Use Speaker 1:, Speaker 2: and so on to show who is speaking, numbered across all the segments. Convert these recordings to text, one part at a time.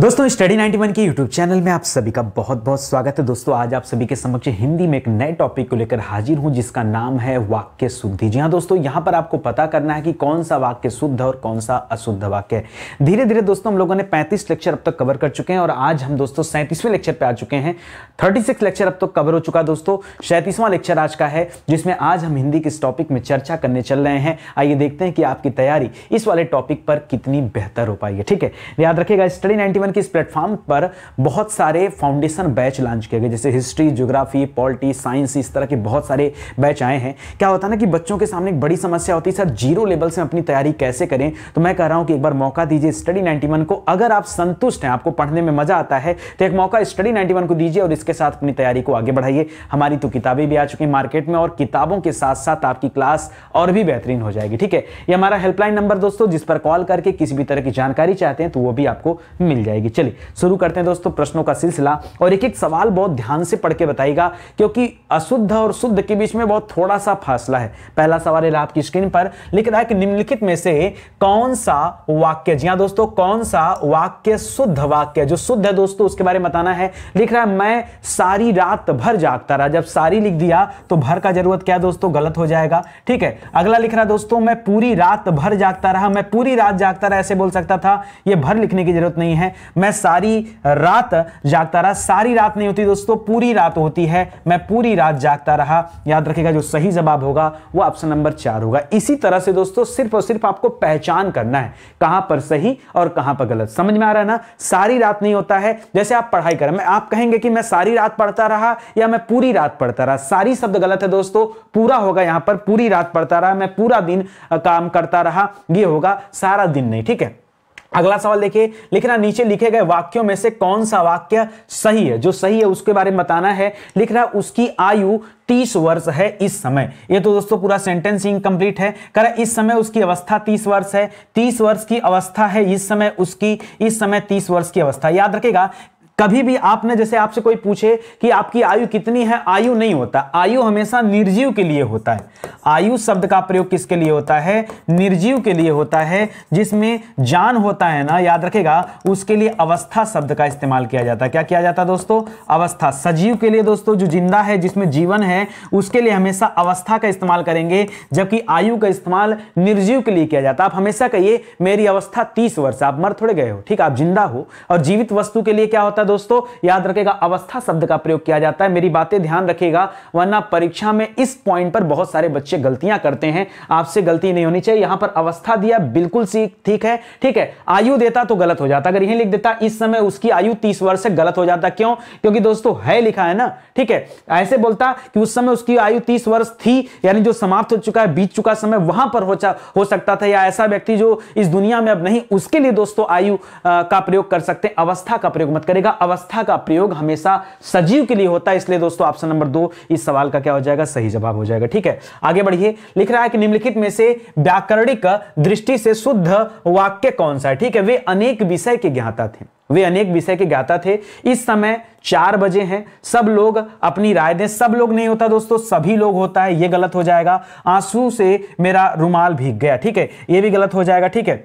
Speaker 1: दोस्तों स्टडी 91 के YouTube channel में आप सभी का बहुत बहुत स्वागत है दोस्तों आज आप सभी के समक्ष हिंदी में एक नए टॉपिक को लेकर हाजिर हूं जिसका नाम है वाक्य शुद्धि जी हाँ दोस्तों यहां पर आपको पता करना है कि कौन सा वाक्य शुद्ध और कौन सा अशुद्ध वाक्य है धीरे धीरे दोस्तों हम लोगों ने पैंतीस लेक्चर अब तक कवर कर चुके हैं और आज हम दोस्तों सैंतीसवें लेक्चर पर आ चुके हैं थर्टी लेक्चर अब तक कवर हो चुका दोस्तों सैंतीसवां लेक्चर आज का है जिसमें आज हम हिंदी के इस टॉपिक में चर्चा करने चल रहे हैं आइए देखते हैं कि आपकी तैयारी इस वाले टॉपिक पर कितनी बेहतर हो पाई है ठीक है याद रखेगा स्टडी नाइन्टी इवन कि इस प्लेटफॉर्म पर बहुत सारे फाउंडेशन बैच लॉन्च किए गए जैसे हिस्ट्री ज्योग्राफी पॉलिटी साइंस इस तरह के बहुत सारे बैच आए हैं क्या होता है ना कि बच्चों के सामने एक बड़ी समस्या होती है सर जीरो लेवल से अपनी तैयारी कैसे करें तो मैं कह रहा हूं कि एक बार मौका दीजिए स्टडी नाइन्टी को अगर आप संतुष्ट हैं आपको पढ़ने में मजा आता है तो एक मौका स्टडी नाइन्टी को दीजिए और इसके साथ अपनी तैयारी को आगे बढ़ाइए हमारी तो किताबें भी आ चुकी हैं मार्केट में और किताबों के साथ साथ आपकी क्लास और भी बेहतरीन हो जाएगी ठीक है ये हमारा हेल्पलाइन नंबर दोस्तों जिस पर कॉल करके किसी भी तरह की जानकारी चाहते हैं तो वो भी आपको मिल जाएगी जाएगी चलिए शुरू करते हैं दोस्तों प्रश्नों का सिलसिला और एक एक सवाल बहुत ध्यान से पढ़ के बताइएगा क्योंकि अशुद्ध और शुद्ध के बीच में बहुत थोड़ा सा फासला है पहला सवाल है आपकी स्क्रीन पर लिख रहा है कि निम्नलिखित में से कौन सा वाक्य जी हाँ दोस्तों कौन सा वाक्य शुद्ध वाक्य जो शुद्ध है दोस्तों उसके बारे में बताना है लिख रहा है मैं सारी रात भर जागता रहा जब सारी लिख दिया तो भर का जरूरत क्या दोस्तों गलत हो जाएगा ठीक है अगला लिख रहा दोस्तों मैं पूरी रात भर जागता रहा मैं पूरी रात जागता रहा ऐसे बोल सकता था ये भर लिखने की जरूरत नहीं है मैं सारी रात जागता रहा सारी रात नहीं होती दोस्तों पूरी रात होती है मैं पूरी रात जागता रहा याद रखेगा जो सही जवाब होगा वो ऑप्शन नंबर चार होगा इसी तरह से दोस्तों सिर्फ और सिर्फ आपको पहचान करना है कहां पर सही और कहां पर गलत समझ में आ रहा है ना सारी रात नहीं होता है जैसे आप पढ़ाई करें मैं आप कहेंगे कि मैं सारी रात पढ़ता रहा या मैं पूरी रात पढ़ता रहा सारी शब्द गलत है दोस्तों पूरा होगा यहां पर पूरी रात पढ़ता रहा मैं पूरा दिन काम करता रहा यह होगा सारा दिन नहीं ठीक है अगला सवाल देखिए लिखना नीचे लिखे गए वाक्यों में से कौन सा वाक्य सही है जो सही है उसके बारे में बताना है लिख रहा उसकी आयु तीस वर्ष है इस समय ये तो दोस्तों पूरा सेंटेंस कंप्लीट है कर इस समय उसकी अवस्था तीस वर्ष है तीस वर्ष की अवस्था है इस समय उसकी इस समय तीस वर्ष की अवस्था याद रखेगा कभी भी आपने जैसे आपसे कोई पूछे कि आपकी आयु कितनी है आयु नहीं होता आयु हमेशा निर्जीव के लिए होता है आयु शब्द का प्रयोग किसके लिए होता है निर्जीव के लिए होता है जिसमें जान होता है ना याद रखेगा उसके लिए अवस्था शब्द का इस्तेमाल किया जाता है क्या किया जाता है दोस्तों अवस्था सजीव के लिए दोस्तों जो जिंदा है जिसमें जीवन है उसके लिए हमेशा अवस्था का इस्तेमाल करेंगे जबकि आयु का इस्तेमाल निर्जीव के लिए किया जाता है आप हमेशा कहिए मेरी अवस्था तीस वर्ष आप मर थोड़े गए हो ठीक आप जिंदा हो और जीवित वस्तु के लिए क्या होता है दोस्तों याद रखेगा अवस्था शब्द का प्रयोग किया जाता है मेरी बातें ध्यान रखेगा वरना परीक्षा में इस पॉइंट पर बहुत सारे बच्चे गलतियां करते हैं आपसे गलती नहीं होनी चाहिए यहां पर अवस्था दिया बिल्कुल ठीक है ठीक है आयु देता तो गलत हो जाता अगर यही लिख देता इस समय उसकी आयु तीस वर्ष से गलत हो जाता क्यों क्योंकि दोस्तों है लिखा है ना ठीक है ऐसे बोलता कि उस समय उसकी आयु तीस वर्ष थी यानी जो समाप्त हो चुका है बीत चुका समय वहां पर हो सकता था या ऐसा व्यक्ति जो इस दुनिया में अब नहीं उसके लिए दोस्तों आयु का प्रयोग कर सकते अवस्था का प्रयोग मत करेगा अवस्था का प्रयोग हमेशा सजीव के लिए होता है इसलिए दोस्तों ऑप्शन नंबर दो इस सवाल का क्या हो जाएगा सही जवाब हो जाएगा ठीक है आगे बढ़िए लिख रहा है कि निम्नलिखित में से व्याकरणिक दृष्टि से शुद्ध वाक्य कौन सा है ठीक है वे अनेक विषय के ज्ञाता थे वे अनेक विषय के ज्ञाता थे इस समय चार बजे हैं सब लोग अपनी राय दें सब लोग नहीं होता दोस्तों सभी लोग होता है ये गलत हो जाएगा आंसू से मेरा रुमाल भीग गया ठीक है ये भी गलत हो जाएगा ठीक है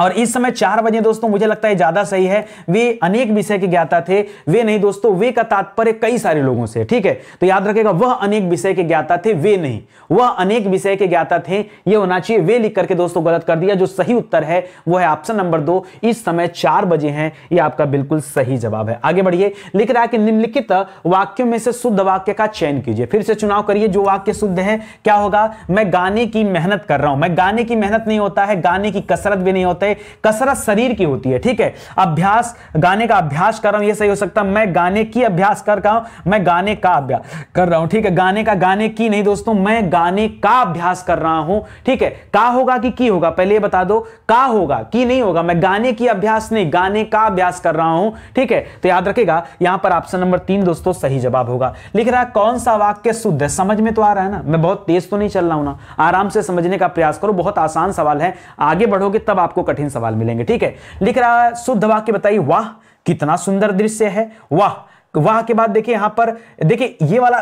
Speaker 1: और इस समय चार बजे दोस्तों मुझे लगता है ज्यादा सही है वे अनेक विषय के ज्ञाता थे वे नहीं दोस्तों वे का तात्पर्य कई सारे लोगों से ठीक है तो याद रखेगा वह अनेक विषय के ज्ञाता थे वे नहीं वह अनेक विषय के ज्ञाता थे ये होना चाहिए वे लिख करके दोस्तों गलत कर दिया जो सही उत्तर है वह है ऑप्शन नंबर दो इस समय चार बजे हैं ये आपका बिल्कुल सही जवाब है आगे बढ़िए लिख रहा है कि निम्नलिखित वाक्यों में से शुद्ध वाक्य का चयन कीजिए फिर से चुनाव करिए जो वाक्य शुद्ध है क्या होगा मैं गाने की मेहनत कर रहा हूं मैं गाने की मेहनत नहीं होता है गाने की कसरत भी नहीं होता करें कसरत शरीर की होती है ठीक है अभ्यास गाने का अभ्यास कर रहा हूं यह सही हो सकता है मैं गाने की अभ्यास कर रहा हूं मैं गाने का अभ्यास कर रहा हूं ठीक है गाने का गाने की नहीं दोस्तों मैं गाने का अभ्यास कर रहा हूं ठीक है का होगा कि की होगा पहले ये बता दो का होगा की नहीं होगा मैं गाने की अभ्यास नहीं गाने का अभ्यास कर रहा हूं ठीक है तो याद रखेगा यहां पर ऑप्शन नंबर तीन दोस्तों सही जवाब होगा लिख रहा है कौन सा वाक्य शुद्ध है समझ में तो आ रहा है ना मैं बहुत तेज तो नहीं चल रहा हूं ना आराम से समझने का प्रयास करो बहुत आसान सवाल है आगे बढ़ोगे तब आपको कठिन सवाल मिलेंगे ठीक है लिख रहा है शुद्ध वाक्य बताइए वाह कितना सुंदर दृश्य है वाह वाह के बाद देखिए यहां पर देखिए ये वाला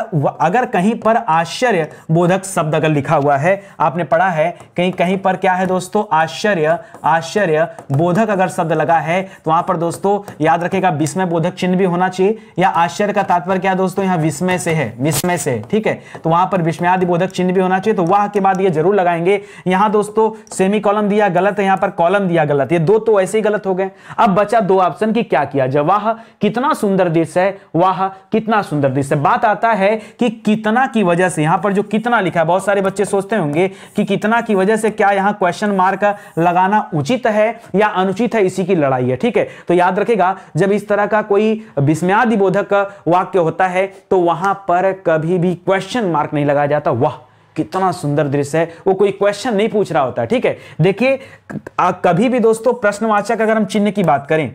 Speaker 1: अगर कहीं पर आश्चर्य बोधक शब्द अगर लिखा हुआ है आपने पढ़ा है कहीं कहीं पर क्या है दोस्तों आश्चर्य आश्चर्य बोधक अगर शब्द लगा है तो वहां पर दोस्तों याद रखेगा विस्मय बोधक चिन्ह भी होना चाहिए या आश्चर्य का तात्पर्य क्या दोस्तों यहाँ विस्मय से है विस्मय से ठीक है तो वहां पर विस्मयादि बोधक चिन्ह भी होना चाहिए तो वाह के बाद ये जरूर लगाएंगे यहां दोस्तों सेमी कॉलम दिया गलत है यहां पर कॉलम दिया गलत ये दो तो ऐसे ही गलत हो गए अब बचा दो ऑप्शन की क्या किया जवाह कितना सुंदर देश है वाह कितना सुंदर दृश्य बात आता है कि कितना की वजह से यहां पर जो कितना लिखा है बहुत सारे बच्चे सोचते होंगे कि कितना की वजह से क्या यहां क्वेश्चन मार्क लगाना उचित है या अनुचित है इसी की लड़ाई है ठीक है तो याद रखेगा जब इस तरह का कोई बोधक वाक्य होता है तो वहां पर कभी भी क्वेश्चन मार्क नहीं लगाया जाता वाह कितना सुंदर दृश्य है वो कोई क्वेश्चन नहीं पूछ रहा होता ठीक है देखिए कभी भी दोस्तों प्रश्नवाचक अगर हम चिन्ह की बात करें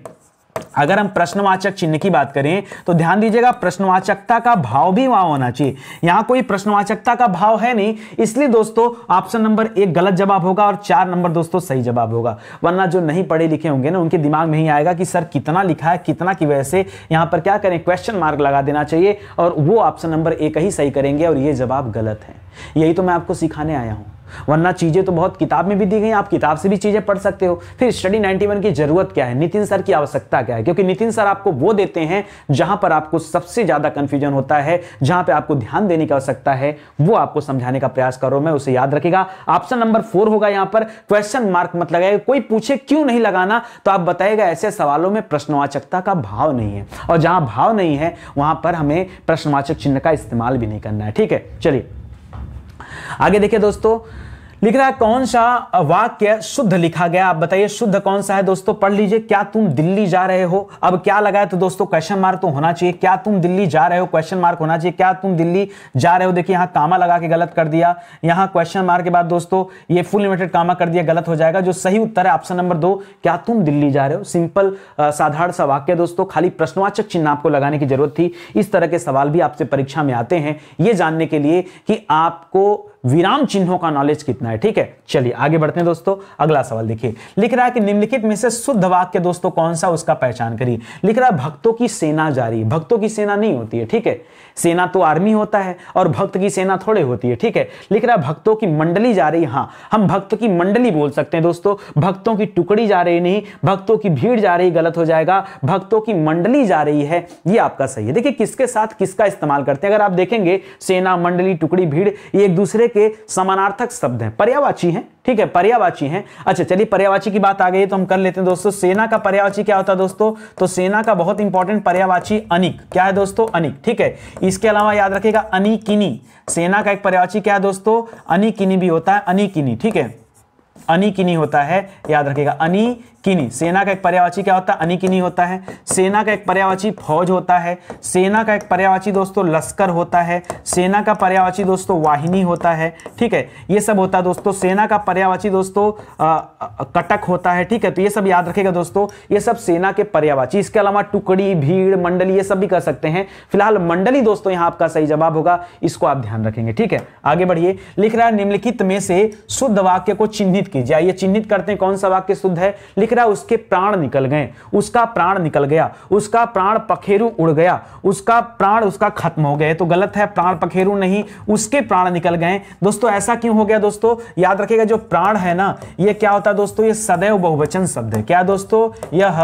Speaker 1: अगर हम प्रश्नवाचक चिन्ह की बात करें तो ध्यान दीजिएगा प्रश्नवाचकता का भाव भी वहां होना चाहिए यहां कोई प्रश्नवाचकता का भाव है नहीं इसलिए दोस्तों ऑप्शन नंबर एक गलत जवाब होगा और चार नंबर दोस्तों सही जवाब होगा वरना जो नहीं पढ़े लिखे होंगे ना उनके दिमाग में ही आएगा कि सर कितना लिखा है कितना की वजह से यहां पर क्या करें क्वेश्चन मार्क लगा देना चाहिए और वो ऑप्शन नंबर एक ही सही करेंगे और ये जवाब गलत है यही तो मैं आपको सिखाने आया हूं वरना चीज़ें तो बहुत किताब में भी दी गई आप किताब से भी चीज़ें पढ़ सकते हो फिर स्टडी 91 की ज़रूरत क्या है नितिन सर की आवश्यकता क्या है क्योंकि नितिन सर आपको वो देते हैं जहाँ पर आपको सबसे ज़्यादा कन्फ्यूजन होता है जहाँ पर आपको ध्यान देने की आवश्यकता है वो आपको समझाने का प्रयास करो मैं उसे याद रखेगा ऑप्शन नंबर फोर होगा यहाँ पर क्वेश्चन मार्क मत लगाएगा कोई पूछे क्यों नहीं लगाना तो आप बताएगा ऐसे सवालों में प्रश्नवाचकता का भाव नहीं है और जहाँ भाव नहीं है वहाँ पर हमें प्रश्नवाचक चिन्ह का इस्तेमाल भी नहीं करना है ठीक है चलिए आगे देखिए दोस्तों लिख रहा है कौन सा वाक्य शुद्ध लिखा गया आप बताइए शुद्ध कौन सा है दोस्तों पढ़ लीजिए क्या तुम दिल्ली जा रहे हो अब क्या लगा है तो दोस्तों क्वेश्चन मार्क तो होना चाहिए क्या तुम दिल्ली जा रहे हो क्वेश्चन मार्क होना चाहिए क्या तुम दिल्ली जा रहे हो देखिए यहाँ कामा लगा के गलत कर दिया यहाँ क्वेश्चन मार्क के बाद दोस्तों ये फुल लिमिटेड कामा कर दिया गलत हो जाएगा जो सही उत्तर है ऑप्शन नंबर दो क्या तुम दिल्ली जा रहे हो सिंपल साधारण सा वाक्य दोस्तों खाली प्रश्नवाचक चिन्ह आपको लगाने की जरूरत थी इस तरह के सवाल भी आपसे परीक्षा में आते हैं ये जानने के लिए कि आपको विराम चिन्हों का नॉलेज कितना है ठीक है चलिए आगे बढ़ते हैं दोस्तों अगला सवाल देखिए लिख रहा है कि निम्नलिखित में से शुद्ध वाक्य दोस्तों कौन सा उसका पहचान करिए लिख रहा है भक्तों की सेना जारी भक्तों की सेना नहीं होती है ठीक है सेना तो आर्मी होता है और भक्त की सेना थोड़े होती है ठीक है लिख रहा है भक्तों की मंडली जा रही हाँ हम भक्त की मंडली बोल सकते हैं दोस्तों भक्तों की टुकड़ी जा रही नहीं भक्तों की भीड़ जा रही गलत हो जाएगा भक्तों की मंडली जा रही है ये आपका सही है देखिए किसके साथ किसका इस्तेमाल करते हैं अगर आप देखेंगे सेना मंडली टुकड़ी भीड़ ये एक दूसरे के समानार्थक शब्द हैं पर्यावाची हैं ठीक है पर्यावाची हैं अच्छा चलिए पर्यावाची की बात आ गई तो हम कर लेते हैं दोस्तों सेना का पर्यावाची क्या होता है दोस्तों तो सेना का बहुत इंपॉर्टेंट पर्यावाची अनिक क्या है दोस्तों अनिक ठीक है इसके अलावा याद रखेगा अनिकिनी सेना का एक पर्यावाची क्या है दोस्तों अनिकिनी भी होता है अनिकिनी ठीक है अनिकिनी होता है याद रखेगा अनी किनी सेना का एक पर्यावाची क्या होता है अनिकिनी होता है सेना का एक पर्यावाची फौज होता है सेना का एक पर्यावाची दोस्तों लश्कर होता है सेना का पर्यावाची दोस्तों वाहिनी होता है ठीक है ये सब होता है दोस्तों सेना का पर्यावाची दोस्तों कटक होता है ठीक है तो ये सब याद रखेगा दोस्तों ये सब सेना के पर्यावाची इसके अलावा टुकड़ी भीड़ मंडली ये सब भी कर सकते हैं फिलहाल मंडली दोस्तों यहाँ आपका सही जवाब होगा इसको आप ध्यान रखेंगे ठीक है आगे बढ़िए लिख रहा है निम्नलिखित में से शुद्ध वाक्य को चिन्हित कीजिए आइए चिन्हित करते हैं कौन सा वाक्य शुद्ध है लिख रहा उसके प्राण निकल गए उसका प्राण निकल गया उसका प्राण पखेरु उड़ गया उसका प्राण उसका खत्म हो गया तो गलत है प्राण पखेरु नहीं उसके प्राण निकल गए दोस्तों ऐसा क्यों हो गया दोस्तों याद रखेगा जो प्राण है ना ये क्या होता है दोस्तों ये सदैव बहुवचन शब्द है क्या दोस्तों यह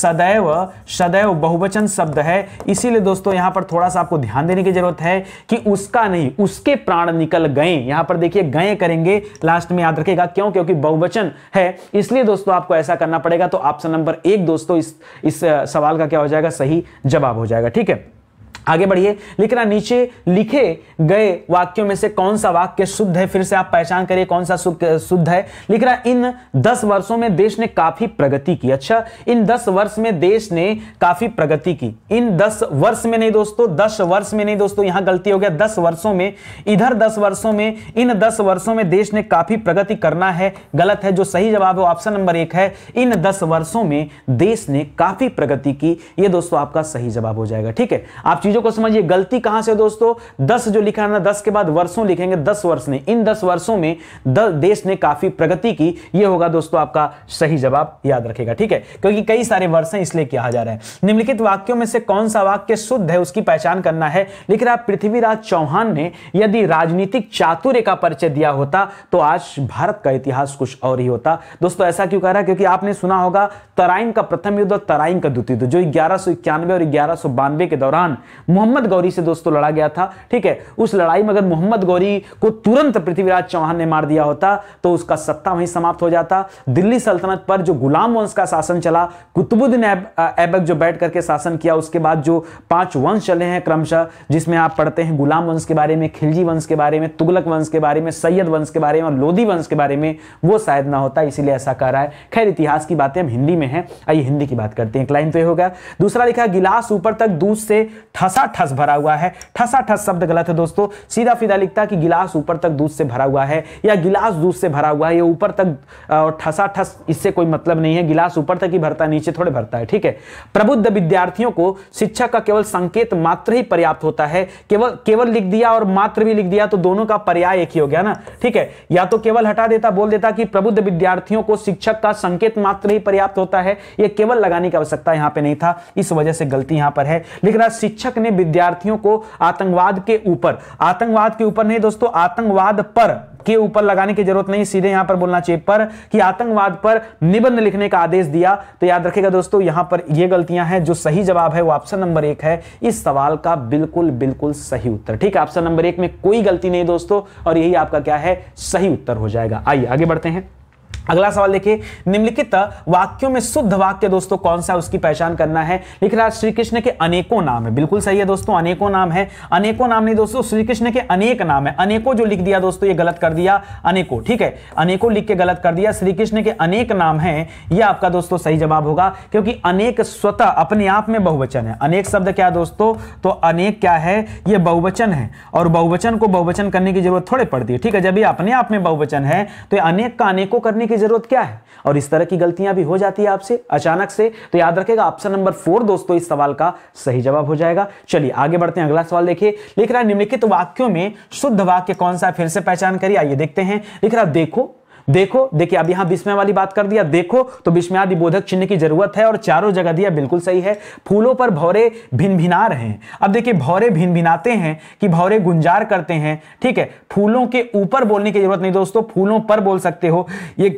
Speaker 1: सदैव सदैव बहुवचन शब्द है इसीलिए दोस्तों यहां पर थोड़ा सा आपको ध्यान देने की जरूरत है कि उसका नहीं उसके प्राण निकल गए यहां पर देखिए गए करेंगे लास्ट में याद रखेगा क्यों क्योंकि बहुवचन है इसलिए दोस्तों आपको ऐसा करना करना पड़ेगा तो ऑप्शन नंबर एक दोस्तों इस इस सवाल का क्या हो जाएगा सही जवाब हो जाएगा ठीक है आगे बढ़िए लेकिन नीचे लिखे गए वाक्यों में से कौन सा वाक्य शुद्ध है फिर से आप पहचान करिए कौन सा शुद्ध है लिख रहा इन दस वर्षों में देश ने काफी प्रगति की अच्छा इन दस वर्ष में देश ने काफी प्रगति की इन दस वर्ष में नहीं दोस्तों दस वर्ष में नहीं दोस्तों यहां गलती हो गया दस वर्षों में इधर दस वर्षों में इन दस वर्षों में देश ने काफी प्रगति करना है गलत है जो सही जवाब है ऑप्शन नंबर एक है इन दस वर्षों में देश ने काफी प्रगति की यह दोस्तों आपका सही जवाब हो जाएगा ठीक है आप चीज चीजों को समझिए गलती कहां से दोस्तों दस जो लिखा है ना दस के बाद वर्षों लिखेंगे दस वर्ष ने इन दस वर्षों में देश ने काफी प्रगति की यह होगा दोस्तों आपका सही जवाब याद रखेगा ठीक है क्योंकि कई सारे वर्ष हैं इसलिए कहा जा रहा है निम्नलिखित वाक्यों में से कौन सा वाक्य शुद्ध है उसकी पहचान करना है लिख रहा पृथ्वीराज चौहान ने यदि राजनीतिक चातुर्य का परिचय दिया होता तो आज भारत का इतिहास कुछ और ही होता दोस्तों ऐसा क्यों कह रहा है क्योंकि आपने सुना होगा तराइन का प्रथम युद्ध और तराइन का द्वितीय युद्ध जो ग्यारह और ग्यारह के दौरान मोहम्मद गौरी से दोस्तों लड़ा गया था ठीक है उस लड़ाई में अगर मोहम्मद गौरी को तुरंत पृथ्वीराज चौहान ने मार दिया होता तो उसका सत्ता वहीं समाप्त हो जाता दिल्ली सल्तनत पर जो गुलाम वंश का शासन चला कुतुबुद्दीन ऐबक जो बैठ करके शासन किया उसके बाद जो पांच वंश चले हैं क्रमशः जिसमें आप पढ़ते हैं गुलाम वंश के बारे में खिलजी वंश के बारे में तुगलक वंश के बारे में सैयद वंश के बारे में और लोधी वंश के बारे में वो शायद ना होता इसीलिए ऐसा कह रहा है खैर इतिहास की बातें हम हिंदी में है आइए हिंदी की बात करते हैं क्लाइन तो हो गया दूसरा लिखा गिलास ऊपर तक दूध से ठस ठसा ठस भरा हुआ है ठसा ठस शब्द गलत है दोस्तों सीधा सीधा लिखता है कि गिलास ऊपर तक दूध से भरा हुआ है या गिलास दूध से भरा हुआ है ये ऊपर तक ठसा ठस इससे कोई मतलब नहीं है गिलास ऊपर तक ही भरता है नीचे थोड़े भरता है ठीक है प्रबुद्ध विद्यार्थियों को शिक्षा का केवल संकेत मात्र ही पर्याप्त होता है केवल केवल लिख दिया और मात्र भी लिख दिया तो दोनों का पर्याय एक ही हो गया ना ठीक है या तो केवल हटा देता बोल देता कि प्रबुद्ध विद्यार्थियों को शिक्षक का संकेत मात्र ही पर्याप्त होता है यह केवल लगाने की आवश्यकता यहां पे नहीं था इस वजह से गलती यहां पर है लिख रहा शिक्षक ने विद्यार्थियों को आतंकवाद के ऊपर आतंकवाद के ऊपर नहीं दोस्तों आतंकवाद पर के ऊपर लगाने की जरूरत नहीं सीधे यहां पर बोलना चाहिए पर कि आतंकवाद पर निबंध लिखने का आदेश दिया तो याद रखेगा दोस्तों यहां पर ये गलतियां हैं जो सही जवाब है वो ऑप्शन नंबर एक है इस सवाल का बिल्कुल बिल्कुल सही उत्तर ठीक है ऑप्शन नंबर एक में कोई गलती नहीं दोस्तों और यही आपका क्या है सही उत्तर हो जाएगा आइए आगे बढ़ते हैं अगला सवाल देखिए निम्नलिखित वाक्यों में शुद्ध वाक्य दोस्तों कौन सा उसकी पहचान करना है लिख रहा है श्री कृष्ण के अनेकों नाम है बिल्कुल सही है दोस्तों अनेकों नाम है अनेकों नाम नहीं दोस्तों श्री कृष्ण के अनेक नाम है अनेकों जो लिख दिया दोस्तों ये गलत कर दिया अनेकों ठीक है अनेकों लिख के गलत कर दिया श्री कृष्ण के अनेक नाम है यह आपका दोस्तों सही जवाब होगा क्योंकि अनेक स्वतः अपने आप में बहुवचन है अनेक शब्द क्या दोस्तों तो अनेक क्या है यह बहुवचन है और बहुवचन को बहुवचन करने की जरूरत थोड़ी पड़ती है ठीक है जब ये अपने आप में बहुवचन है तो अनेक का अनेकों करने करने की जरूरत क्या है और इस तरह की गलतियां भी हो जाती है आपसे अचानक से तो याद रखेगा ऑप्शन नंबर फोर दोस्तों इस सवाल का सही जवाब हो जाएगा चलिए आगे बढ़ते हैं अगला सवाल देखिए लिख रहा है निम्नलिखित वाक्यों में शुद्ध वाक्य कौन सा फिर से पहचान करिए आइए देखते हैं लिख रहा देखो देखो देखिए अब यहां विस्मय वाली बात कर दिया देखो तो विस्मयादि बोधक चिन्ह की जरूरत है और चारों जगह दिया बिल्कुल सही है फूलों पर भौरे भिन भिना रहे हैं अब देखिए भौरे भिन भिनाते हैं कि भौरे गुंजार करते हैं ठीक है फूलों के ऊपर बोलने की जरूरत नहीं दोस्तों फूलों पर बोल सकते हो ये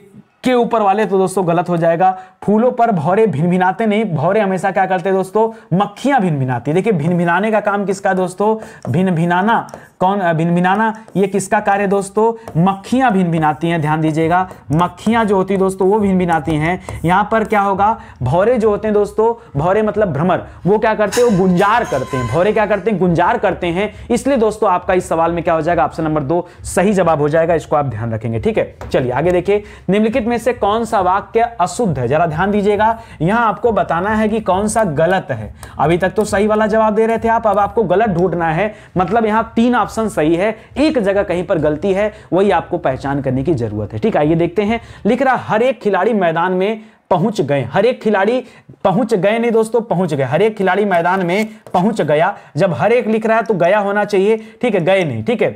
Speaker 1: के ऊपर वाले तो दोस्तों गलत हो जाएगा फूलों पर भौरे भिनाते नहीं भौरे हमेशा क्या करते हैं दोस्तों मक्खियां भिनाती देखिए भिनाने का काम किसका दोस्तों भिन भिनाना कौन भिन भिनाना ये किसका कार्य दोस्तों मक्खियां भिन भिनाती हैं ध्यान दीजिएगा मक्खियां जो होती दोस्तों वो भिन भिनाती हैं यहां पर क्या होगा भौरे जो होते हैं दोस्तों भौरे मतलब भ्रमर वो क्या करते हैं वो गुंजार करते हैं भौरे क्या करते हैं गुंजार करते हैं इसलिए दोस्तों आपका इस सवाल में क्या हो जाएगा ऑप्शन नंबर दो सही जवाब हो जाएगा इसको आप ध्यान रखेंगे ठीक है चलिए आगे देखिए निम्नलिखित में से कौन सा वाक्य अशुद्ध है जरा ध्यान दीजिएगा यहां आपको बताना है कि कौन सा गलत है अभी तक तो सही वाला जवाब दे रहे थे आप अब आपको गलत ढूंढना है मतलब यहां तीन ऑप्शन ऑप्शन सही है एक जगह कहीं पर गलती है वही आपको पहचान करने की जरूरत है ठीक आइए देखते हैं लिख रहा हर एक खिलाड़ी मैदान में पहुंच गए हर एक खिलाड़ी पहुंच गए नहीं दोस्तों पहुंच गए हर एक खिलाड़ी मैदान में पहुंच गया जब हर एक लिख रहा है तो गया होना चाहिए ठीक है गए नहीं ठीक है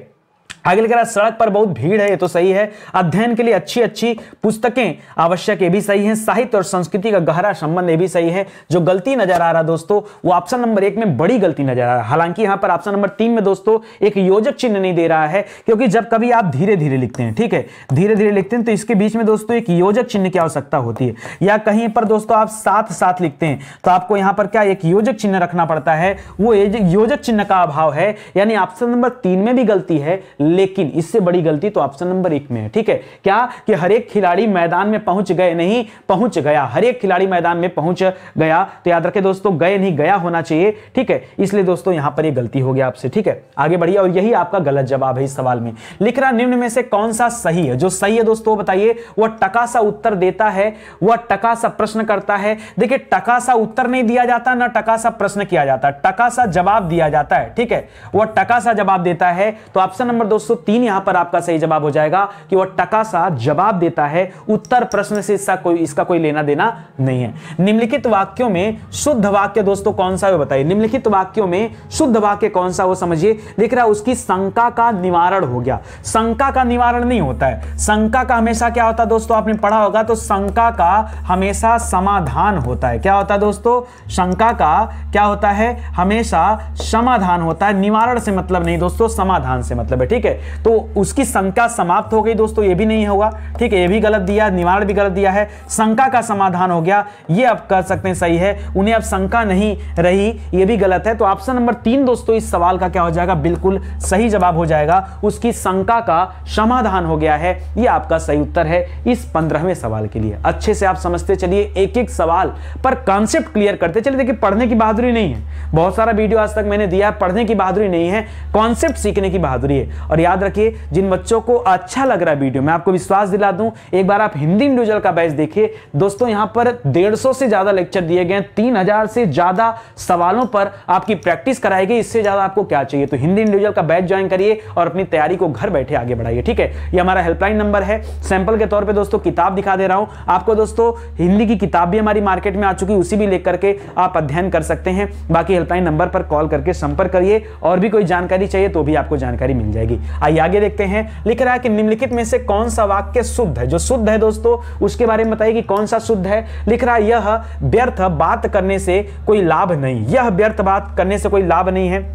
Speaker 1: आगे लिख रहा है सड़क पर बहुत भीड़ है ये तो सही है अध्ययन के लिए अच्छी अच्छी पुस्तकें आवश्यक ये भी सही है साहित्य और संस्कृति का गहरा संबंध ये भी सही है जो गलती नजर आ रहा दोस्तों वो ऑप्शन नंबर एक में बड़ी गलती नजर आ रहा है हालांकि यहां पर ऑप्शन नंबर तीन में दोस्तों एक योजक चिन्ह नहीं दे रहा है क्योंकि जब कभी आप धीरे धीरे लिखते हैं ठीक है धीरे धीरे लिखते हैं तो इसके बीच में दोस्तों एक योजक चिन्ह की आवश्यकता होती है या कहीं पर दोस्तों आप साथ साथ लिखते हैं तो आपको यहां पर क्या एक योजक चिन्ह रखना पड़ता है वो योजक चिन्ह का अभाव है यानी ऑप्शन नंबर तीन में भी गलती है लेकिन इससे बड़ी गलती तो ऑप्शन नंबर एक में है ठीक है क्या कि हर एक खिलाड़ी मैदान में पहुंच गए नहीं पहुंच गया हर एक खिलाड़ी मैदान में पहुंच गया तो याद रखे दोस्तों गए नहीं गया होना चाहिए ठीक है इसलिए दोस्तों यहां पर यह गलती हो गया आपसे ठीक है आगे बढ़िया और यही आपका गलत जवाब है इस सवाल में लिख रहा निम्न में से कौन सा सही है जो सही है दोस्तों बताइए वह टका सा उत्तर देता है वह टका सा प्रश्न करता है देखिए टका सा उत्तर नहीं दिया जाता ना टका सा प्रश्न किया जाता टका सा जवाब दिया जाता है ठीक है वह टका सा जवाब देता है तो ऑप्शन नंबर दोस्तों दोस्तों तीन यहां पर आपका सही जवाब हो जाएगा कि वह टका सा जवाब देता है उत्तर प्रश्न से इसका कोई इसका कोई लेना देना नहीं है निम्नलिखित वाक्यों में शुद्ध वाक्य दोस्तों कौन सा है बताइए निम्नलिखित वाक्यों में शुद्ध वाक्य कौन सा वो समझिए देख रहा उसकी शंका का निवारण हो गया शंका का निवारण नहीं होता है शंका का हमेशा क्या होता है दोस्तों आपने पढ़ा होगा तो शंका का हमेशा समाधान होता है क्या होता है दोस्तों शंका का क्या होता है हमेशा समाधान होता है निवारण से मतलब नहीं दोस्तों समाधान से मतलब है ठीक है है तो उसकी शंका समाप्त हो गई दोस्तों ये भी नहीं होगा ठीक है ये भी गलत दिया निवारण भी गलत दिया है शंका का समाधान हो गया ये आप कर सकते हैं सही है उन्हें अब शंका नहीं रही ये भी गलत है तो ऑप्शन नंबर तीन दोस्तों इस सवाल का क्या हो जाएगा बिल्कुल सही जवाब हो जाएगा उसकी शंका का समाधान हो गया है ये आपका सही उत्तर है इस पंद्रहवें सवाल के लिए अच्छे से आप समझते चलिए एक एक सवाल पर कॉन्सेप्ट क्लियर करते चलिए देखिए पढ़ने की बहादुरी नहीं है बहुत सारा वीडियो आज तक मैंने दिया है पढ़ने की बहादुरी नहीं है कॉन्सेप्ट सीखने की बहादुरी है और और याद रखिए जिन बच्चों को अच्छा लग रहा है वीडियो मैं आपको विश्वास दिला दूं एक बार आप हिंदी इंडिविजुअल का बैच देखिए दोस्तों यहां पर डेढ़ से ज्यादा लेक्चर दिए गए तीन हजार से ज्यादा सवालों पर आपकी प्रैक्टिस कराई गई इससे ज्यादा आपको क्या चाहिए तो हिंदी इंडिविजुअल का बैच ज्वाइन करिए और अपनी तैयारी को घर बैठे आगे बढ़ाइए ठीक है यह हमारा हेल्पलाइन नंबर है सैंपल के तौर पर दोस्तों किताब दिखा दे रहा हूं आपको दोस्तों हिंदी की किताब भी हमारी मार्केट में आ चुकी उसी भी लेकर के आप अध्ययन कर सकते हैं बाकी हेल्पलाइन नंबर पर कॉल करके संपर्क करिए और भी कोई जानकारी चाहिए तो भी आपको जानकारी मिल जाएगी आइए आगे देखते हैं लिख रहा है कि निम्नलिखित में से कौन सा वाक्य शुद्ध है जो शुद्ध है दोस्तों उसके बारे में बताइए कि कौन सा शुद्ध है लिख रहा है यह व्यर्थ बात करने से कोई लाभ नहीं यह व्यर्थ बात करने से कोई लाभ नहीं है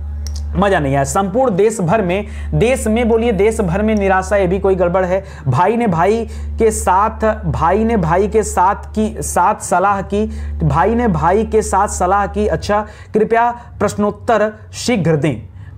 Speaker 1: मजा नहीं आया संपूर्ण देश भर में देश में बोलिए देश भर में निराशा ये भी कोई गड़बड़ है भाई ने भाई के साथ भाई ने भाई के साथ की साथ सलाह की भाई ने भाई के साथ सलाह की अच्छा कृपया प्रश्नोत्तर शीघ्र दें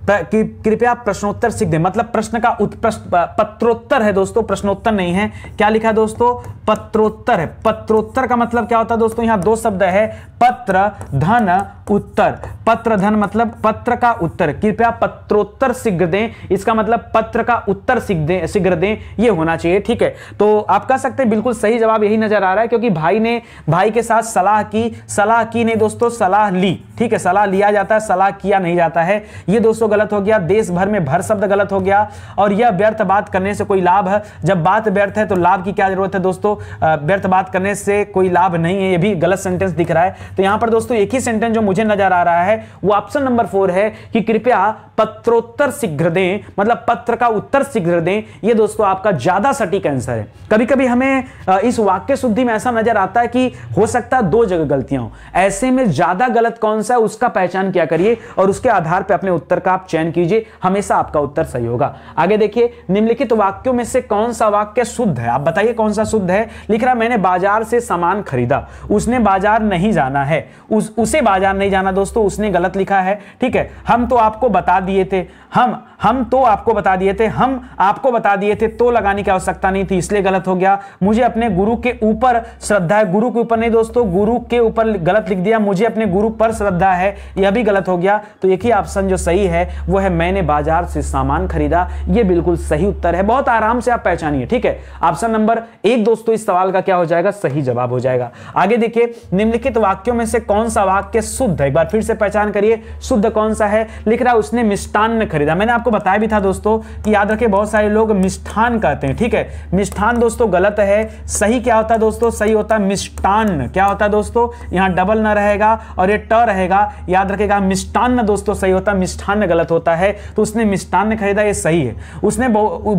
Speaker 1: कृपया प्रश्नोत्तर सीख दे मतलब प्रश्न का उत्प्रश्न पत्रोत्तर है दोस्तों प्रश्नोत्तर नहीं है क्या लिखा है दोस्तों पत्रोत्तर है पत्रोत्तर का मतलब क्या होता है दोस्तों यहां दो शब्द है पत्र धन उत्तर पत्र धन मतलब पत्र का उत्तर कृपया पत्रोत्तर शीघ्र दें इसका मतलब पत्र का उत्तर शीघ्र दें यह होना चाहिए ठीक है तो आप कह सकते हैं बिल्कुल सही जवाब यही नजर आ रहा है क्योंकि भाई ने भाई के साथ सलाह की सलाह की ने दोस्तों सलाह ली ठीक है सलाह लिया जाता है सलाह किया नहीं जाता है ये दोस्तों गलत हो गया देश भर में भर शब्द गलत हो गया और यह व्यर्थ बात करने से कोई लाभ है जब बात व्यर्थ है तो लाभ की क्या जरूरत है दोस्तों व्यर्थ बात करने से कोई लाभ नहीं है ये भी गलत सेंटेंस दिख रहा है तो यहां पर दोस्तों एक ही सेंटेंस जो मुझे नजर आ रहा है वो ऑप्शन नंबर फोर है कि कृपया पत्रोत्तर शीघ्र दें मतलब पत्र का उत्तर शीघ्र दें ये दोस्तों आपका ज्यादा सटीक आंसर है कभी कभी हमें इस वाक्य शुद्धि में ऐसा नजर आता है कि हो सकता है दो जगह गलतियां हो ऐसे में ज्यादा गलत कौन सा है उसका पहचान क्या करिए और उसके आधार पर अपने उत्तर का आप चयन कीजिए हमेशा आपका उत्तर सही होगा आगे देखिए निम्नलिखित वाक्यों में से कौन सा वाक्य शुद्ध है आप बताइए कौन सा शुद्ध है लिख रहा मैंने बाजार से सामान खरीदा उसने बाजार नहीं जाना है उस उसे बाजार नहीं जाना दोस्तों उसने गलत लिखा है ठीक है हम तो आपको बता दिए थे हम हम तो आपको बता दिए थे हम आपको बता दिए थे तो लगाने की आवश्यकता नहीं थी इसलिए गलत हो गया मुझे अपने गुरु के ऊपर श्रद्धा है गुरु के ऊपर नहीं दोस्तों गुरु के ऊपर गलत लिख दिया मुझे अपने गुरु पर श्रद्धा है यह भी गलत हो गया तो एक ही ऑप्शन जो सही है वो है मैंने बाजार से सामान खरीदा यह बिल्कुल सही उत्तर है बहुत आराम से आप पहचानिए ठीक है ऑप्शन नंबर एक दोस्तों इस सवाल का क्या हो जाएगा सही जवाब हो जाएगा आगे देखिए निम्नलिखित वाक्यों में से कौन सा वाक्य शुद्ध एक बार फिर से पहचान करिए शुद्ध कौन सा है लिख रहा उसने मिष्ठान खरीदा मैंने आपको बताया भी था दोस्तों कि याद रखे बहुत सारे लोग मिष्ठान कहते हैं ठीक है मिष्ठान दोस्तों गलत है सही क्या होता है दोस्तों सही होता है मिष्टान्न क्या होता है दोस्तों यहाँ डबल न रहेगा और ये ट रहेगा याद रखेगा मिष्टान्न दोस्तों सही होता है मिष्ठान्न गलत होता है तो उसने मिष्टान्न खरीदा ये सही है उसने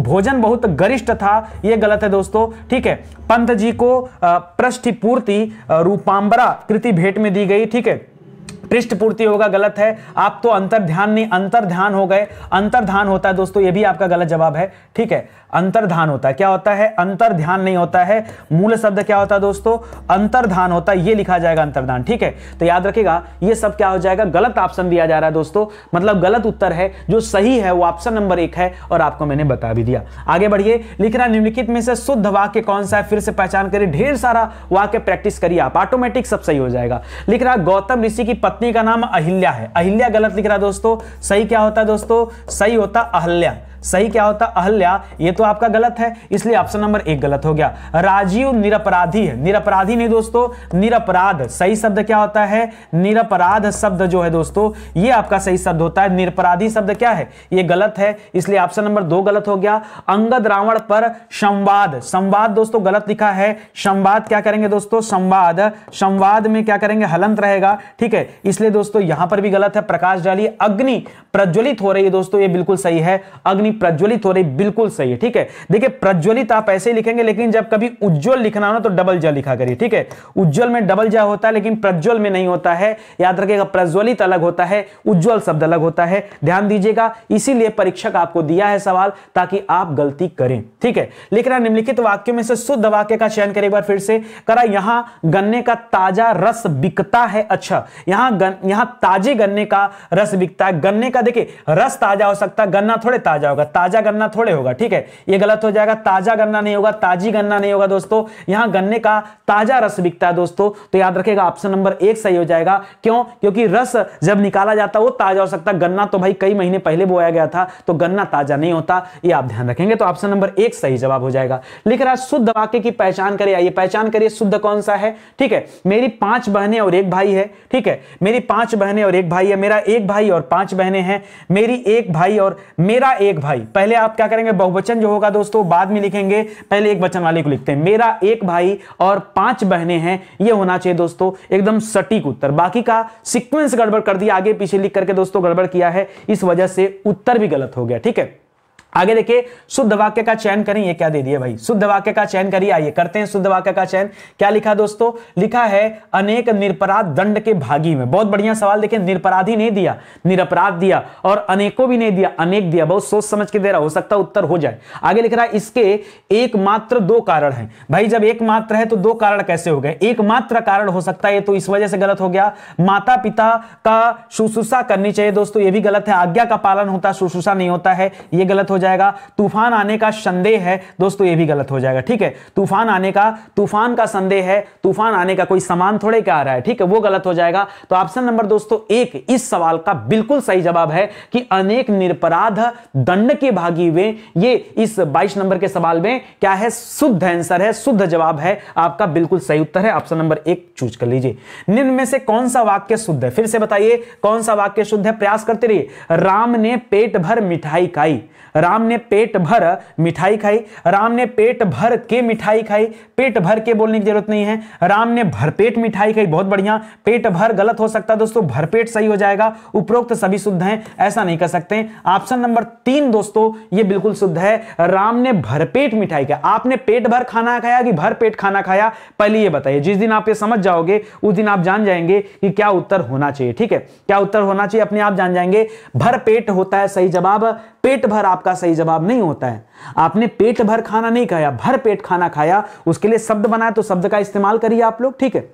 Speaker 1: भोजन बहुत गरिष्ठ था ये गलत है दोस्तों ठीक है पंत जी को पृष्ठपूर्ति रूपांबरा कृति भेंट में दी गई ठीक है पृष्ठपूर्ति होगा गलत है आप तो अंतर ध्यान नहीं अंतर ध्यान हो गए अंतर ध्यान होता है दोस्तों ये भी आपका गलत जवाब है ठीक है अंतर ध्यान होता है क्या होता है अंतर ध्यान नहीं होता है मूल शब्द क्या होता है दोस्तों अंतर ध्यान होता है ये लिखा जाएगा अंतर्धान ठीक है तो याद रखेगा ये सब क्या हो जाएगा गलत ऑप्शन दिया जा रहा है दोस्तों मतलब गलत उत्तर है जो सही है वो ऑप्शन नंबर एक है और आपको मैंने बता भी दिया आगे बढ़िए लिखना निम्नलिखित में से शुद्ध वाक्य कौन सा है फिर से पहचान करिए ढेर सारा वाक्य प्रैक्टिस करिए आप ऑटोमेटिक सब सही हो जाएगा लिख रहा गौतम ऋषि की पत्नी पत्नी का नाम अहिल्या है अहिल्या गलत लिख रहा है दोस्तों सही क्या होता है दोस्तों सही होता अहल्या सही क्या होता अहल्या ये तो आपका गलत है इसलिए ऑप्शन नंबर एक गलत हो गया राजीव निरपराधी है निरपराधी नहीं दोस्तों निरपराध सही शब्द क्या होता है निरपराध शब्द जो है दोस्तों ये आपका सही शब्द होता है निरपराधी शब्द क्या है ये गलत है इसलिए ऑप्शन नंबर दो गलत हो गया अंगद रावण पर संवाद संवाद दोस्तों गलत लिखा है संवाद क्या करेंगे दोस्तों संवाद संवाद में क्या करेंगे हलंत रहेगा ठीक है इसलिए दोस्तों यहां पर भी गलत है प्रकाश डाली अग्नि प्रज्वलित हो रही है दोस्तों ये बिल्कुल सही है अग्नि ध्वनि प्रज्वलित हो रही बिल्कुल सही है ठीक है देखिए प्रज्वलित आप ऐसे लिखेंगे लेकिन जब कभी उज्जवल लिखना हो तो डबल ज लिखा करिए ठीक है उज्जवल में डबल ज होता है लेकिन प्रज्वल में नहीं होता है याद रखिएगा प्रज्वलित अलग होता है उज्जवल शब्द अलग होता है ध्यान दीजिएगा इसीलिए परीक्षक आपको दिया है सवाल ताकि आप गलती करें ठीक है लिख रहा निम्नलिखित वाक्य में से शुद्ध वाक्य का चयन करें एक बार फिर से करा यहां गन्ने का ताजा रस बिकता है अच्छा यहां यहां ताजे गन्ने का रस बिकता है गन्ने का देखिए रस ताजा हो सकता है गन्ना थोड़े ताजा होगा ताजा गन्ना थोड़े होगा ठीक है ये गलत हो जाएगा ताजा गन्ना नहीं होगा ताजी गन्ना नहीं होगा दोस्तों यहां गन्ने का ताजा रस बिकता है दोस्तों तो याद रखेगा ऑप्शन नंबर एक सही हो जाएगा क्यों क्योंकि रस जब निकाला जाता वो ताजा हो सकता गन्ना तो भाई कई महीने पहले बोया गया था तो गन्ना ताजा नहीं होता ये आप ध्यान रखेंगे तो ऑप्शन नंबर एक सही जवाब हो जाएगा लिख रहा शुद्ध वाक्य की पहचान करे आइए पहचान करिए शुद्ध कौन सा है ठीक है मेरी पांच बहने और एक भाई है ठीक है मेरी पांच बहने और एक भाई है मेरा एक भाई और पांच बहने हैं मेरी एक भाई और मेरा एक भाई पहले आप क्या करेंगे बहुवचन जो होगा दोस्तों बाद में लिखेंगे पहले एक बचन वाले को लिखते हैं मेरा एक भाई और पांच बहनें हैं ये होना चाहिए दोस्तों एकदम सटीक उत्तर बाकी का सिक्वेंस गड़बड़ कर दिया आगे पीछे लिख करके दोस्तों गड़बड़ किया है इस वजह से उत्तर भी गलत हो गया ठीक है आगे देखिए शुद्ध वाक्य का चयन करें ये क्या दे दिया भाई शुद्ध वाक्य का चयन करिए आइए करते हैं शुद्ध वाक्य का चयन क्या लिखा दोस्तों लिखा है अनेक निरपराध दंड के भागी में बहुत बढ़िया सवाल देखिए निरपराध ही नहीं दिया निरपराध दिया और अनेकों भी नहीं दिया अनेक दिया बहुत सोच समझ के दे रहा हो सकता उत्तर हो जाए आगे लिख रहा है इसके एकमात्र दो कारण है भाई जब एकमात्र है तो दो कारण कैसे हो गए एकमात्र कारण हो सकता है तो इस वजह से गलत हो गया माता पिता का शुश्रूषा करनी चाहिए दोस्तों ये भी गलत है आज्ञा का पालन होता शुश्रूषा नहीं होता है ये गलत हो जाए जाएगा तूफान आने का संदेह है दोस्तों ये भी गलत हो जाएगा ठीक है तूफान आने का तूफान का संदेह है तूफान आने का कोई सामान थोड़े क्या आ रहा है ठीक है वो गलत हो जाएगा तो ऑप्शन नंबर दोस्तों एक इस सवाल का बिल्कुल सही जवाब है कि अनेक निरपराध दंड के भागी हुए ये इस बाईस नंबर के सवाल में क्या है शुद्ध आंसर है शुद्ध जवाब है आपका बिल्कुल सही उत्तर है ऑप्शन नंबर एक चूज कर लीजिए निम्न में से कौन सा वाक्य शुद्ध है फिर से बताइए कौन सा वाक्य शुद्ध है प्रयास करते रहिए राम ने पेट भर मिठाई खाई राम ने पेट भर मिठाई खाई राम ने पेट भर के मिठाई खाई पेट भर के बोलने की जरूरत नहीं है राम ने भरपेट मिठाई खाई बहुत बढ़िया पेट भर गलत हो सकता है दोस्तों भरपेट सही हो जाएगा उपरोक्त सभी शुद्ध हैं ऐसा नहीं कर सकते ऑप्शन नंबर तीन दोस्तों ये बिल्कुल शुद्ध है राम ने भरपेट मिठाई खाई आपने पेट भर खाना खाया कि भर पेट खाना खाया पहले ये बताइए जिस दिन आप ये समझ जाओगे उस दिन आप जान जाएंगे कि क्या उत्तर होना चाहिए ठीक है क्या उत्तर होना चाहिए अपने आप जान जाएंगे भर पेट होता है सही जवाब पेट भर आपका आपका सही जवाब नहीं होता है आपने पेट भर खाना नहीं खाया भर पेट खाना खाया उसके लिए शब्द बनाया तो शब्द का इस्तेमाल करिए आप लोग ठीक है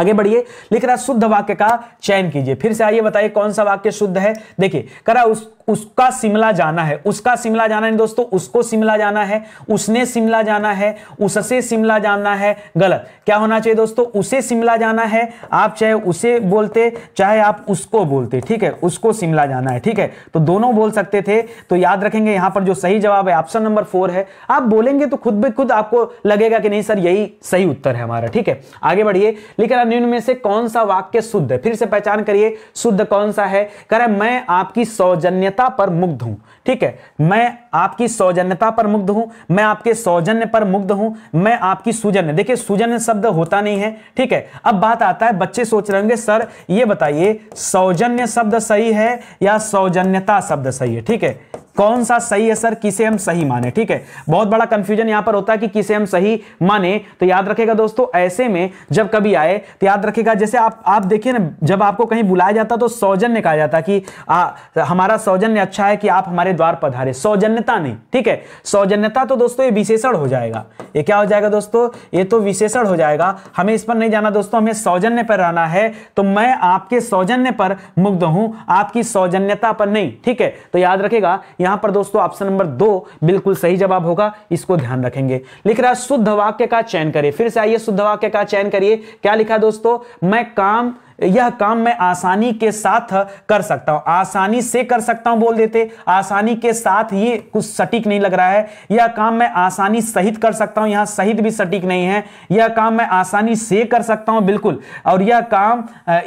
Speaker 1: आगे बढ़िए लिख रहा शुद्ध वाक्य का चयन कीजिए फिर से आइए बताइए कौन सा वाक्य शुद्ध है देखिए करा उस उसका शिमला जाना है उसका शिमला जाना है दोस्तों उसको शिमला जाना है उसने शिमला जाना है उससे शिमला जाना है गलत क्या होना चाहिए दोस्तों उसे शिमला जाना है आप चाहे उसे बोलते चाहे आप उसको बोलते ठीक है उसको शिमला जाना है ठीक है तो दोनों बोल सकते थे तो याद रखेंगे यहां पर जो सही जवाब है ऑप्शन नंबर फोर है आप बोलेंगे तो खुद भी खुद आपको लगेगा कि नहीं सर यही सही उत्तर है हमारा ठीक है आगे बढ़िए लेकिन निम्न में से कौन सा वाक्य शुद्ध है फिर से पहचान करिए शुद्ध कौन सा है कह रहा मैं आपकी सौजन्यता व्यर्थता पर मुग्ध हूं ठीक है मैं आपकी सौजन्यता पर मुग्ध हूं मैं आपके सौजन्य पर मुग्ध हूं मैं आपकी सुजन्य देखिए सुजन्य शब्द होता नहीं है ठीक है अब बात आता है बच्चे सोच रहे होंगे सर ये बताइए सौजन्य शब्द सही है या सौजन्यता शब्द सही है ठीक है कौन सा सही है सर किसे हम सही माने ठीक है बहुत बड़ा कंफ्यूजन यहां पर होता है कि किसे हम सही माने तो याद रखेगा दोस्तों ऐसे में जब कभी आए तो याद रखेगा जैसे आप आप देखिए ना जब आपको कहीं बुलाया जाता तो सौजन्य कहा जाता कि आ, हमारा सौजन्य अच्छा है कि आप हमारे हमारे द्वार पधारे सौजन्यता नहीं ठीक है सौजन्यता तो दोस्तों ये विशेषण हो जाएगा ये क्या हो जाएगा दोस्तों ये तो विशेषण हो जाएगा हमें इस पर नहीं जाना दोस्तों हमें सौजन्य पर रहना है तो मैं आपके सौजन्य पर मुग्ध हूं आपकी सौजन्यता पर नहीं ठीक है तो याद रखेगा यहां पर दोस्तों ऑप्शन नंबर दो बिल्कुल सही जवाब होगा इसको ध्यान रखेंगे लिख रहा शुद्ध वाक्य का चयन करिए फिर से आइए शुद्ध वाक्य का चयन करिए क्या लिखा दोस्तों मैं काम यह काम मैं आसानी के साथ कर सकता हूं आसानी से कर सकता हूं बोल देते आसानी के साथ ये कुछ सटीक नहीं लग रहा है यह काम मैं आसानी सहित कर सकता हूं यहां सहित भी सटीक नहीं है यह काम मैं आसानी से कर सकता हूं बिल्कुल और यह काम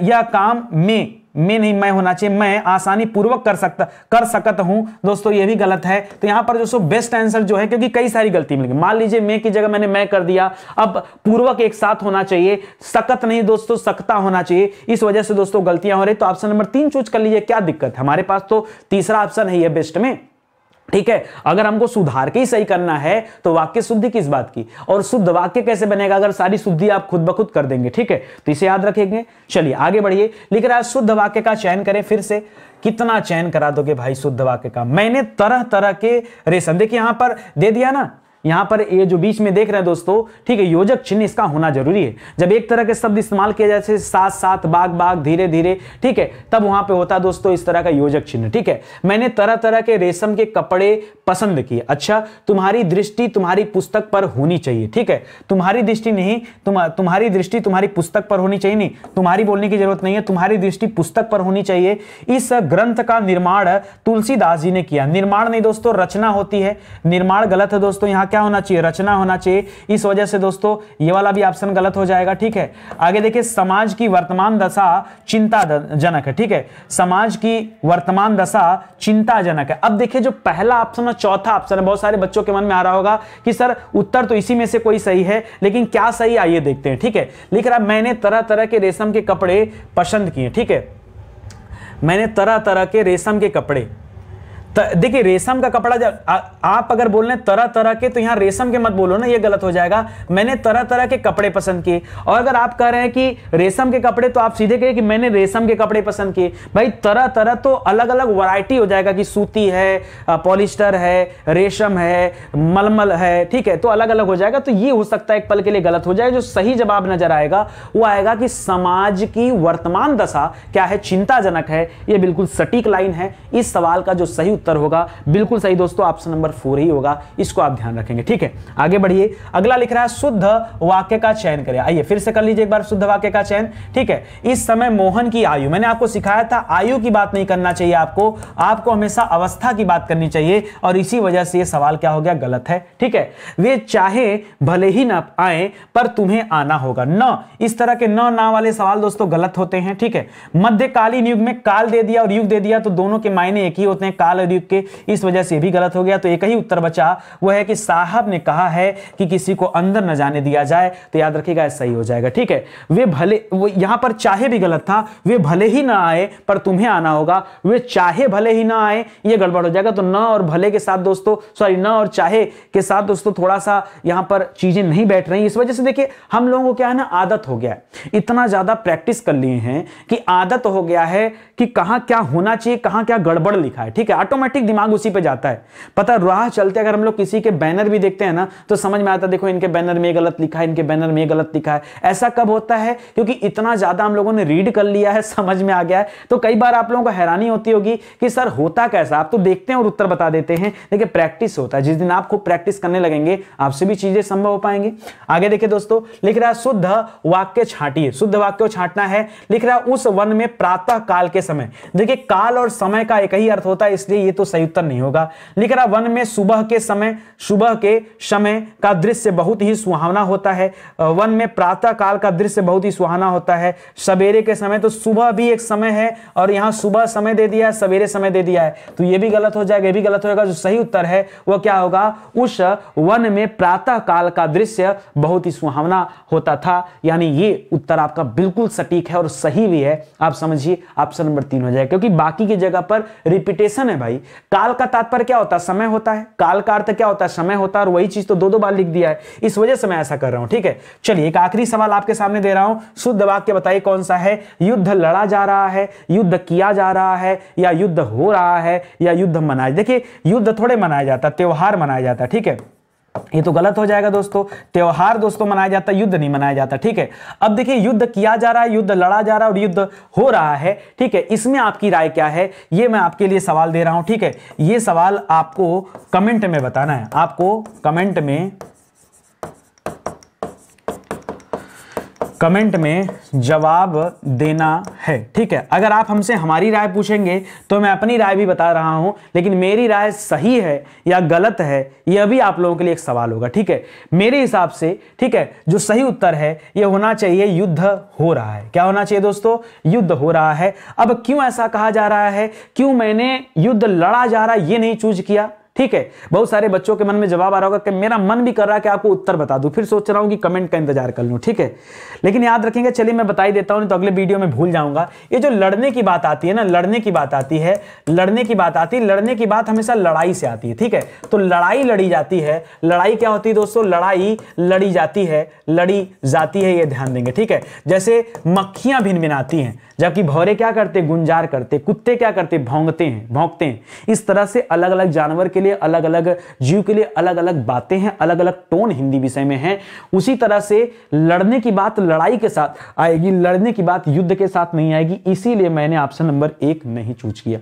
Speaker 1: यह काम में मैं नहीं मैं होना चाहिए मैं आसानी पूर्वक कर सकता कर सकता हूं दोस्तों ये भी गलत है तो यहां पर दोस्तों बेस्ट आंसर जो है क्योंकि कई सारी गलती मिलेगी मान लीजिए मैं की जगह मैंने मैं कर दिया अब पूर्वक एक साथ होना चाहिए सकत नहीं दोस्तों सकता होना चाहिए इस वजह से दोस्तों गलतियां हो रही तो ऑप्शन नंबर तीन चूज कर लीजिए क्या दिक्कत है हमारे पास तो तीसरा ऑप्शन है बेस्ट में ठीक है अगर हमको सुधार के ही सही करना है तो वाक्य शुद्धि किस बात की और शुद्ध वाक्य कैसे बनेगा अगर सारी शुद्धि आप खुद बखुद कर देंगे ठीक है तो इसे याद रखेंगे चलिए आगे बढ़िए लिख रहा है शुद्ध वाक्य का चयन करें फिर से कितना चयन करा दोगे भाई शुद्ध वाक्य का मैंने तरह तरह के रेशन देखिए यहां पर दे दिया ना यहाँ पर ये जो बीच में देख रहे हैं दोस्तों ठीक है योजक चिन्ह इसका होना जरूरी है जब एक तरह के शब्द इस्तेमाल किया जाए साथ साथ बाग बाग धीरे धीरे ठीक है तब वहां पे होता है दोस्तों इस तरह का योजक चिन्ह ठीक है मैंने तरह तरह के रेशम के कपड़े पसंद की अच्छा तुम्हारी दृष्टि तुम्हारी पुस्तक पर होनी चाहिए ठीक है तुम्हारी दृष्टि नहीं तुम तुम्हारी दृष्टि तुम्हारी पुस्तक पर होनी चाहिए नहीं तुम्हारी बोलने की जरूरत नहीं है तुम्हारी दृष्टि पुस्तक पर होनी चाहिए इस ग्रंथ का निर्माण तुलसीदास जी ने किया निर्माण नहीं दोस्तों रचना होती है निर्माण गलत है दोस्तों यहाँ क्या होना चाहिए रचना होना चाहिए इस वजह से दोस्तों ये वाला भी ऑप्शन गलत हो जाएगा ठीक है आगे देखिए समाज की वर्तमान दशा चिंताजनक है ठीक है समाज की वर्तमान दशा चिंताजनक है अब देखिए जो पहला ऑप्शन दोस्तों चौथा ऑप्शन है बहुत सारे बच्चों के मन में आ रहा होगा कि सर उत्तर तो इसी में से कोई सही है लेकिन क्या सही आइए देखते हैं ठीक है लिख रहा मैंने तरह तरह के रेशम के कपड़े पसंद किए ठीक है मैंने तरह तरह के रेशम के कपड़े देखिए रेशम का कपड़ा जब आप अगर बोल रहे तरह तरह के तो यहाँ रेशम के मत बोलो ना ये गलत हो जाएगा मैंने तरह तरह के कपड़े पसंद किए और अगर आप कह रहे हैं कि रेशम के कपड़े तो आप सीधे कहिए कि मैंने रेशम के कपड़े पसंद किए भाई तरह तरह तो अलग अलग वैरायटी हो जाएगा कि सूती है पॉलिस्टर है रेशम है मलमल है ठीक है तो अलग अलग हो जाएगा तो ये हो सकता है एक पल के लिए गलत हो जाए जो सही जवाब नजर आएगा वो आएगा कि समाज की वर्तमान दशा क्या है चिंताजनक है ये बिल्कुल सटीक लाइन है इस सवाल का जो सही उत्तर होगा बिल्कुल सही दोस्तों ऑप्शन नंबर फोर ही होगा इसको आप ध्यान रखेंगे ठीक है आगे बढ़िए अगला लिख रहा है शुद्ध वाक्य का चयन करें आइए फिर से कर लीजिए एक बार शुद्ध वाक्य का चयन ठीक है इस समय मोहन की आयु मैंने आपको सिखाया था आयु की बात नहीं करना चाहिए आपको आपको हमेशा अवस्था की बात करनी चाहिए और इसी वजह से यह सवाल क्या हो गया गलत है ठीक है वे चाहे भले ही ना आए पर तुम्हें आना होगा न इस तरह के न ना वाले सवाल दोस्तों गलत होते हैं ठीक है मध्यकालीन युग में काल दे दिया और युग दे दिया तो दोनों के मायने एक ही होते हैं काल और युग के इस वजह से भी गलत हो गया तो एक ही उत्तर बचा वह है कि साहब ने कहा है कि किसी को अंदर न जाने दिया जाए तो याद रखिएगा सही हो जाएगा ठीक है वे भले वो यहां पर चाहे भी गलत था वे भले ही ना आए पर तुम्हें आना होगा वे चाहे भले ही ना आए यह गड़बड़ हो जाएगा तो न और भले के साथ दोस्तों सॉरी न और चाहे के साथ दोस्तों थोड़ा सा यहां पर चीजें नहीं बैठ रही इस वजह से देखिए हम लोगों को क्या है ना आदत हो गया इतना ज्यादा प्रैक्टिस कर लिए हैं कि आदत हो गया है कि कहाँ क्या होना चाहिए कहाँ क्या गड़बड़ लिखा है ठीक है ऑटोमेटिक ऑटोमेटिक दिमाग उसी पे जाता है पता राह चलते अगर हम लोग किसी के बैनर भी देखते हैं ना तो समझ में आता है देखो इनके बैनर में गलत लिखा है इनके बैनर में गलत लिखा है ऐसा कब होता है क्योंकि इतना ज्यादा हम लोगों ने रीड कर लिया है समझ में आ गया है तो कई बार आप लोगों को हैरानी होती होगी कि सर होता कैसा आप तो देखते हैं और उत्तर बता देते हैं देखिए प्रैक्टिस होता है जिस दिन आप खूब प्रैक्टिस करने लगेंगे आपसे भी चीजें संभव हो पाएंगे आगे देखिए दोस्तों लिख रहा है शुद्ध वाक्य छाटिए शुद्ध वाक्य छाटना है लिख रहा है उस वन में प्रातः काल के समय देखिए काल और समय का एक ही अर्थ होता है इसलिए ये तो सही उत्तर नहीं होगा लिख रहा वन में सुबह के समय सुबह के समय का दृश्य बहुत ही सुहावना होता है वन में प्रातः काल का दृश्य बहुत ही सुहाना होता है सवेरे के समय तो सुबह भी एक समय है और यहाँ सुबह समय दे दिया है सवेरे समय दे दिया है तो ये भी गलत हो जाएगा ये भी गलत होगा जो सही उत्तर है वह क्या होगा उस वन में प्रातः काल का दृश्य बहुत ही सुहावना होता था यानी ये उत्तर आपका बिल्कुल सटीक है और सही भी है आप समझिए ऑप्शन नंबर तीन हो जाएगा क्योंकि बाकी की जगह पर रिपीटेशन है भाई भाई काल का तात्पर्य क्या होता है समय होता है काल का अर्थ क्या होता है समय होता है और वही चीज तो दो दो बार लिख दिया है इस वजह से मैं ऐसा कर रहा हूं ठीक है चलिए एक आखिरी सवाल आपके सामने दे रहा हूं शुद्ध वाक्य बताइए कौन सा है युद्ध लड़ा जा रहा है युद्ध किया जा रहा है या युद्ध हो रहा है या युद्ध मनाया देखिए युद्ध थोड़े मनाया जाता है त्यौहार मनाया जाता है ठीक है ये तो गलत हो जाएगा दोस्तों त्यौहार दोस्तों मनाया जाता है युद्ध नहीं मनाया जाता ठीक है अब देखिए युद्ध किया जा रहा है युद्ध लड़ा जा रहा है और युद्ध हो रहा है ठीक है इसमें आपकी राय क्या है ये मैं आपके लिए सवाल दे रहा हूं ठीक है ये सवाल आपको कमेंट में बताना है आपको कमेंट में कमेंट में जवाब देना है ठीक है अगर आप हमसे हमारी राय पूछेंगे तो मैं अपनी राय भी बता रहा हूं लेकिन मेरी राय सही है या गलत है यह भी आप लोगों के लिए एक सवाल होगा ठीक है मेरे हिसाब से ठीक है जो सही उत्तर है यह होना चाहिए युद्ध हो रहा है क्या होना चाहिए दोस्तों युद्ध हो रहा है अब क्यों ऐसा कहा जा रहा है क्यों मैंने युद्ध लड़ा जा रहा है ये नहीं चूज किया ठीक है बहुत सारे बच्चों के मन में जवाब आ रहा होगा कि मेरा मन भी कर रहा है कि आपको उत्तर बता दूं फिर सोच रहा हूं कि कमेंट का इंतजार कर लूं ठीक है लेकिन याद रखेंगे चलिए मैं बताई देता हूं तो अगले वीडियो में भूल जाऊंगा ये जो लड़ने की बात आती है ना लड़ने की बात आती है लड़ने की बात आती है लड़ने की बात हमेशा लड़ाई से आती है ठीक है तो लड़ाई लड़ी जाती है लड़ाई क्या होती है दोस्तों लड़ाई लड़ी जाती है लड़ी जाती है ये ध्यान देंगे ठीक है जैसे मक्खियां भिन भिनाती हैं जबकि भौरे क्या करते गुंजार करते कुत्ते क्या करते भोंगते हैं भोंगते हैं इस तरह से अलग अलग जानवर के लिए अलग अलग जीव के लिए अलग अलग बातें हैं अलग अलग टोन हिंदी विषय में है उसी तरह से लड़ने की बात लड़ाई के साथ आएगी लड़ने की बात युद्ध के साथ नहीं आएगी इसीलिए मैंने ऑप्शन नंबर एक नहीं चूज किया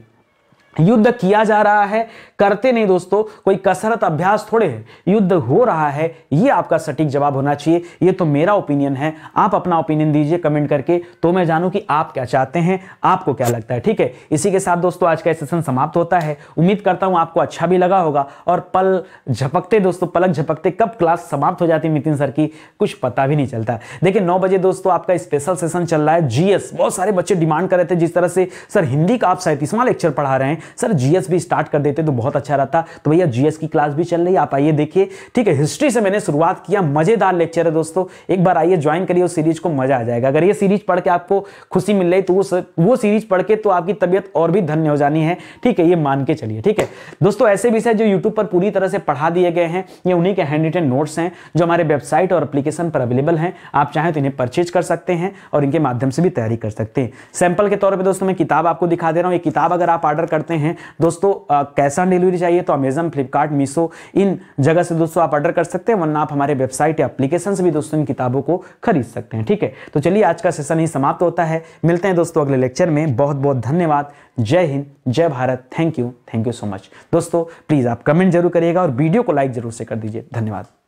Speaker 1: युद्ध किया जा रहा है करते नहीं दोस्तों कोई कसरत अभ्यास थोड़े है युद्ध हो रहा है ये आपका सटीक जवाब होना चाहिए ये तो मेरा ओपिनियन है आप अपना ओपिनियन दीजिए कमेंट करके तो मैं जानूं कि आप क्या चाहते हैं आपको क्या लगता है ठीक है इसी के साथ दोस्तों आज का सेशन समाप्त होता है उम्मीद करता हूं आपको अच्छा भी लगा होगा और पल झपकते दोस्तों पलक झपकते कब क्लास समाप्त हो जाती नितिन सर की कुछ पता भी नहीं चलता देखिए नौ बजे दोस्तों आपका स्पेशल सेशन चल रहा है जीएस बहुत सारे बच्चे डिमांड कर रहे थे जिस तरह से सर हिंदी का आप सैंतीसवां लेक्चर पढ़ा रहे हैं सर जीएस भी स्टार्ट कर देते तो बहुत अच्छा रहता तो भैया जीएस की क्लास भी चल रही आप आइए देखिए ठीक है हिस्ट्री से मैंने शुरुआत किया मजेदार लेक्चर है दोस्तों एक बार आइए ज्वाइन करिए उस सीरीज को मजा आ जाएगा अगर ये सीरीज पढ़ के आपको खुशी मिल रही तो उस वो सीरीज पढ़ के तो आपकी तबियत और भी धन्य हो जानी है ठीक है ये मान के चलिए ठीक है दोस्तों ऐसे विषय जो यूट्यूब पर पूरी तरह से पढ़ा दिए गए हैं ये उन्हीं के हैंड रिटन नोट्स हैं जो हमारे वेबसाइट और एप्लीकेशन पर अवेलेबल हैं आप चाहें तो इन्हें परचेज कर सकते हैं और इनके माध्यम से भी तैयारी कर सकते हैं सैंपल के तौर पर दोस्तों मैं किताब आपको दिखा दे रहा हूँ ये किताब अगर आप ऑर्डर करते करते हैं दोस्तों कैश ऑन डिलीवरी चाहिए तो अमेजन फ्लिपकार्ट मीशो इन जगह से दोस्तों आप ऑर्डर कर सकते हैं वरना आप हमारे वेबसाइट या अप्लीकेशन से भी दोस्तों इन किताबों को खरीद सकते हैं ठीक है तो चलिए आज का सेशन ही समाप्त होता है मिलते हैं दोस्तों अगले लेक्चर में बहुत बहुत धन्यवाद जय हिंद जय Bharat thank you thank you so much दोस्तों प्लीज़ आप कमेंट जरूर करिएगा और वीडियो को लाइक जरूर से कर दीजिए धन्यवाद